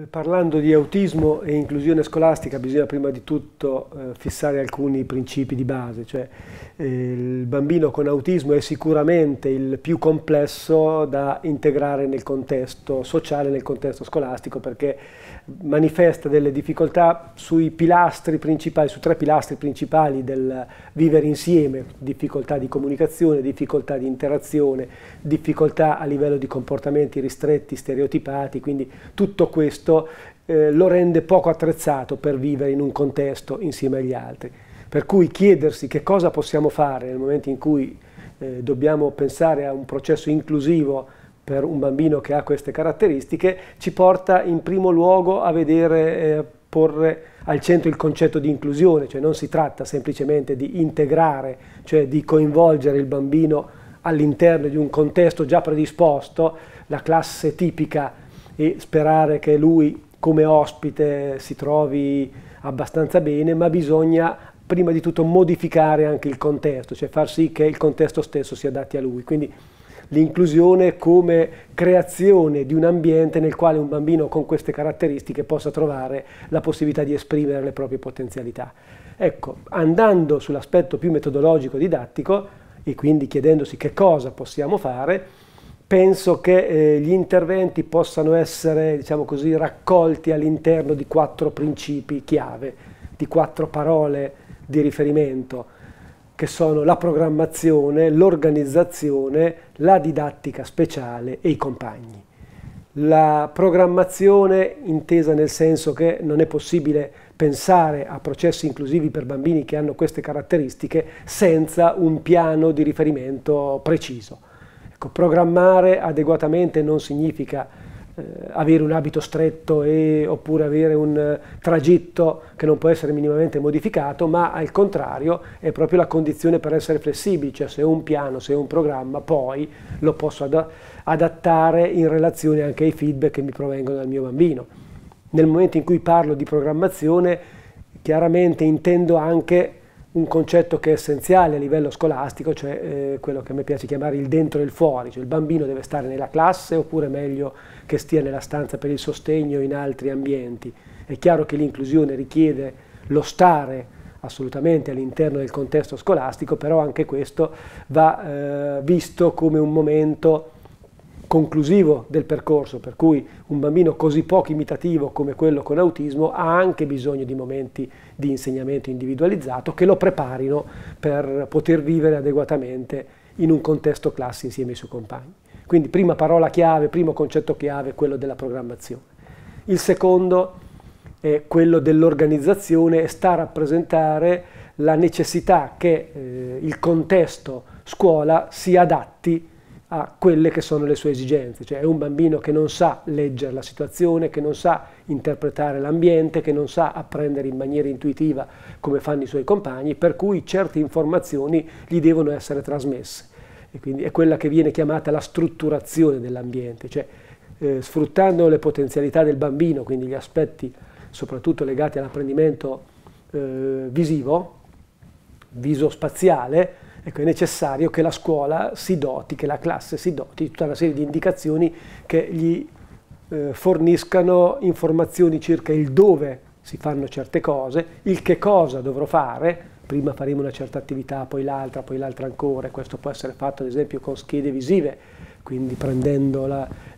Eh, parlando di autismo e inclusione scolastica bisogna prima di tutto eh, fissare alcuni principi di base, cioè eh, il bambino con autismo è sicuramente il più complesso da integrare nel contesto sociale, nel contesto scolastico, perché manifesta delle difficoltà sui pilastri principali, su tre pilastri principali del vivere insieme, difficoltà di comunicazione, difficoltà di interazione, difficoltà a livello di comportamenti ristretti, stereotipati, quindi tutto questo eh, lo rende poco attrezzato per vivere in un contesto insieme agli altri. Per cui chiedersi che cosa possiamo fare nel momento in cui eh, dobbiamo pensare a un processo inclusivo per un bambino che ha queste caratteristiche, ci porta in primo luogo a vedere eh, porre al centro il concetto di inclusione, cioè non si tratta semplicemente di integrare, cioè di coinvolgere il bambino all'interno di un contesto già predisposto, la classe tipica, e sperare che lui come ospite si trovi abbastanza bene, ma bisogna prima di tutto modificare anche il contesto, cioè far sì che il contesto stesso si adatti a lui. Quindi l'inclusione come creazione di un ambiente nel quale un bambino con queste caratteristiche possa trovare la possibilità di esprimere le proprie potenzialità. Ecco, andando sull'aspetto più metodologico didattico e quindi chiedendosi che cosa possiamo fare, penso che eh, gli interventi possano essere, diciamo così, raccolti all'interno di quattro principi chiave, di quattro parole di riferimento che sono la programmazione, l'organizzazione, la didattica speciale e i compagni. La programmazione intesa nel senso che non è possibile pensare a processi inclusivi per bambini che hanno queste caratteristiche senza un piano di riferimento preciso. Ecco, programmare adeguatamente non significa eh, avere un abito stretto e, oppure avere un eh, tragitto che non può essere minimamente modificato, ma al contrario è proprio la condizione per essere flessibili, cioè se ho un piano, se ho un programma, poi lo posso ad adattare in relazione anche ai feedback che mi provengono dal mio bambino. Nel momento in cui parlo di programmazione, chiaramente intendo anche un concetto che è essenziale a livello scolastico, cioè eh, quello che a me piace chiamare il dentro e il fuori, cioè il bambino deve stare nella classe oppure meglio che stia nella stanza per il sostegno in altri ambienti. È chiaro che l'inclusione richiede lo stare assolutamente all'interno del contesto scolastico, però anche questo va eh, visto come un momento conclusivo del percorso, per cui un bambino così poco imitativo come quello con autismo ha anche bisogno di momenti di insegnamento individualizzato che lo preparino per poter vivere adeguatamente in un contesto classe insieme ai suoi compagni. Quindi prima parola chiave, primo concetto chiave, quello della programmazione. Il secondo è quello dell'organizzazione e sta a rappresentare la necessità che eh, il contesto scuola si adatti a quelle che sono le sue esigenze, cioè è un bambino che non sa leggere la situazione, che non sa interpretare l'ambiente, che non sa apprendere in maniera intuitiva come fanno i suoi compagni, per cui certe informazioni gli devono essere trasmesse. E quindi è quella che viene chiamata la strutturazione dell'ambiente, cioè eh, sfruttando le potenzialità del bambino, quindi gli aspetti soprattutto legati all'apprendimento eh, visivo, viso-spaziale, Ecco, è necessario che la scuola si doti, che la classe si doti di tutta una serie di indicazioni che gli eh, forniscano informazioni circa il dove si fanno certe cose, il che cosa dovrò fare, prima faremo una certa attività, poi l'altra, poi l'altra ancora, questo può essere fatto ad esempio con schede visive, quindi prendendo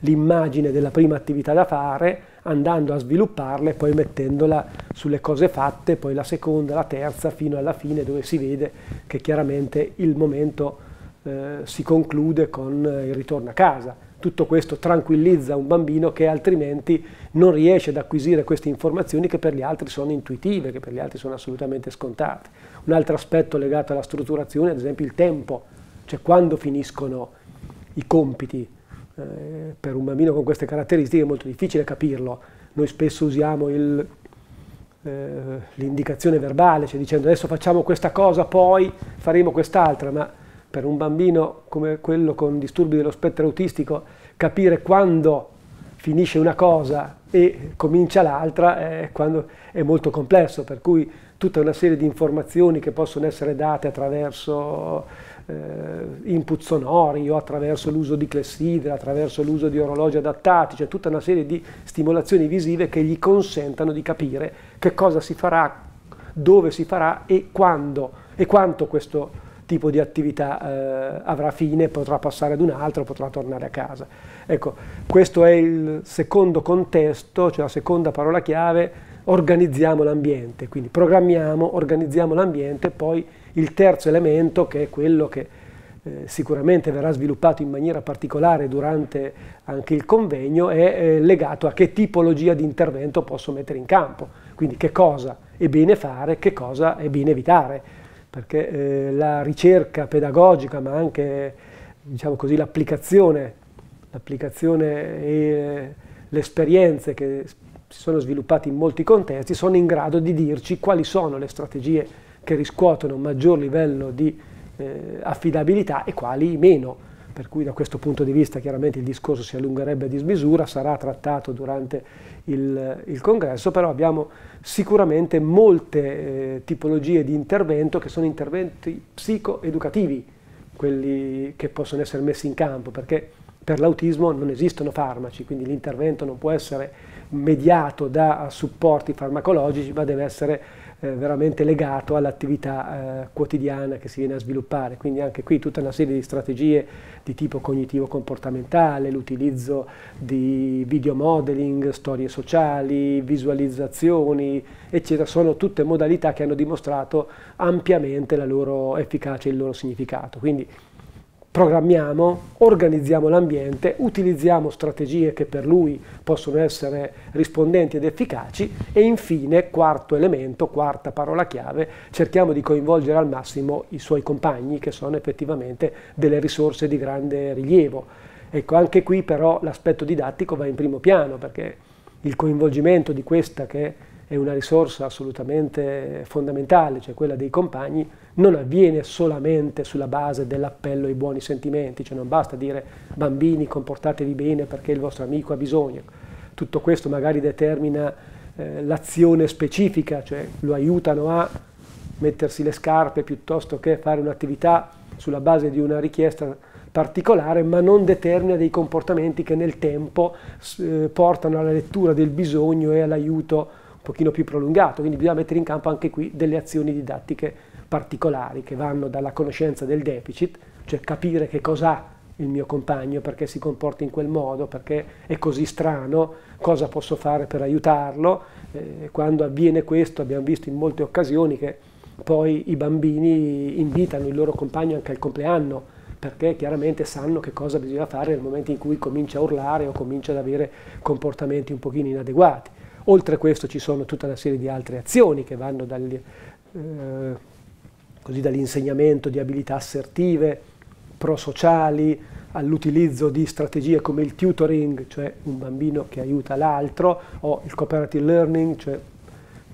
l'immagine della prima attività da fare, andando a svilupparla e poi mettendola sulle cose fatte, poi la seconda, la terza, fino alla fine dove si vede che chiaramente il momento eh, si conclude con eh, il ritorno a casa. Tutto questo tranquillizza un bambino che altrimenti non riesce ad acquisire queste informazioni che per gli altri sono intuitive, che per gli altri sono assolutamente scontate. Un altro aspetto legato alla strutturazione ad esempio il tempo, cioè quando finiscono i compiti eh, per un bambino con queste caratteristiche è molto difficile capirlo. Noi spesso usiamo eh, l'indicazione eh, verbale, cioè dicendo adesso facciamo questa cosa, poi faremo quest'altra, ma per un bambino come quello con disturbi dello spettro autistico capire quando finisce una cosa e comincia l'altra è, è molto complesso, per cui tutta una serie di informazioni che possono essere date attraverso eh, input sonori o attraverso l'uso di clessidra, attraverso l'uso di orologi adattati, cioè tutta una serie di stimolazioni visive che gli consentano di capire che cosa si farà, dove si farà e quando e quanto questo tipo di attività eh, avrà fine, potrà passare ad un altro, potrà tornare a casa. Ecco, questo è il secondo contesto, cioè la seconda parola chiave, organizziamo l'ambiente, quindi programmiamo, organizziamo l'ambiente, e poi il terzo elemento, che è quello che eh, sicuramente verrà sviluppato in maniera particolare durante anche il convegno, è eh, legato a che tipologia di intervento posso mettere in campo. Quindi che cosa è bene fare, che cosa è bene evitare. Perché eh, la ricerca pedagogica, ma anche diciamo l'applicazione, e eh, le esperienze che si sono sviluppate in molti contesti, sono in grado di dirci quali sono le strategie che riscuotono un maggior livello di eh, affidabilità e quali meno. Per cui da questo punto di vista chiaramente il discorso si allungherebbe a dismisura, sarà trattato durante il, il congresso, però abbiamo sicuramente molte eh, tipologie di intervento che sono interventi psicoeducativi, quelli che possono essere messi in campo, perché per l'autismo non esistono farmaci, quindi l'intervento non può essere mediato da supporti farmacologici, ma deve essere eh, veramente legato all'attività eh, quotidiana che si viene a sviluppare. Quindi anche qui tutta una serie di strategie di tipo cognitivo-comportamentale, l'utilizzo di video modeling, storie sociali, visualizzazioni, eccetera, sono tutte modalità che hanno dimostrato ampiamente la loro efficacia e il loro significato. Quindi programmiamo, organizziamo l'ambiente, utilizziamo strategie che per lui possono essere rispondenti ed efficaci e infine, quarto elemento, quarta parola chiave, cerchiamo di coinvolgere al massimo i suoi compagni che sono effettivamente delle risorse di grande rilievo. Ecco, anche qui però l'aspetto didattico va in primo piano perché il coinvolgimento di questa che è è una risorsa assolutamente fondamentale, cioè quella dei compagni, non avviene solamente sulla base dell'appello ai buoni sentimenti, cioè non basta dire bambini comportatevi bene perché il vostro amico ha bisogno. Tutto questo magari determina eh, l'azione specifica, cioè lo aiutano a mettersi le scarpe piuttosto che fare un'attività sulla base di una richiesta particolare, ma non determina dei comportamenti che nel tempo eh, portano alla lettura del bisogno e all'aiuto un pochino più prolungato, quindi bisogna mettere in campo anche qui delle azioni didattiche particolari che vanno dalla conoscenza del deficit, cioè capire che cos'ha il mio compagno, perché si comporta in quel modo, perché è così strano, cosa posso fare per aiutarlo. Eh, quando avviene questo abbiamo visto in molte occasioni che poi i bambini invitano il loro compagno anche al compleanno, perché chiaramente sanno che cosa bisogna fare nel momento in cui comincia a urlare o comincia ad avere comportamenti un pochino inadeguati. Oltre a questo ci sono tutta una serie di altre azioni che vanno dal, eh, dall'insegnamento di abilità assertive, prosociali, all'utilizzo di strategie come il tutoring, cioè un bambino che aiuta l'altro, o il cooperative learning, cioè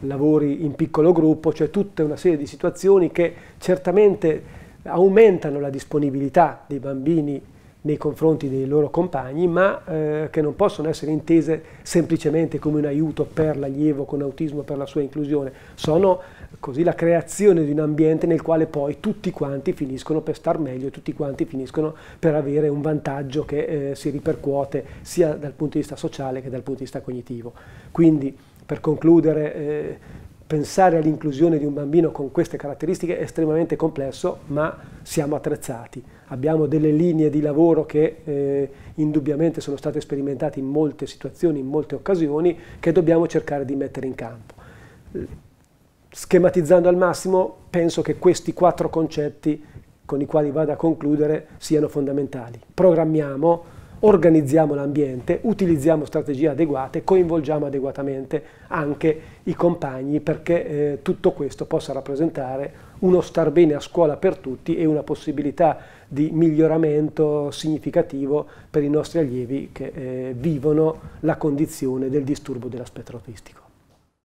lavori in piccolo gruppo, cioè tutta una serie di situazioni che certamente aumentano la disponibilità dei bambini nei confronti dei loro compagni, ma eh, che non possono essere intese semplicemente come un aiuto per l'allievo con autismo, per la sua inclusione, sono così la creazione di un ambiente nel quale poi tutti quanti finiscono per star meglio, tutti quanti finiscono per avere un vantaggio che eh, si ripercuote sia dal punto di vista sociale che dal punto di vista cognitivo. Quindi, per concludere, eh, pensare all'inclusione di un bambino con queste caratteristiche è estremamente complesso, ma siamo attrezzati. Abbiamo delle linee di lavoro che eh, indubbiamente sono state sperimentate in molte situazioni, in molte occasioni, che dobbiamo cercare di mettere in campo. Schematizzando al massimo, penso che questi quattro concetti con i quali vado a concludere siano fondamentali. Programmiamo, organizziamo l'ambiente, utilizziamo strategie adeguate, coinvolgiamo adeguatamente anche i compagni perché eh, tutto questo possa rappresentare uno star bene a scuola per tutti e una possibilità di miglioramento significativo per i nostri allievi che eh, vivono la condizione del disturbo dell'aspetto autistico.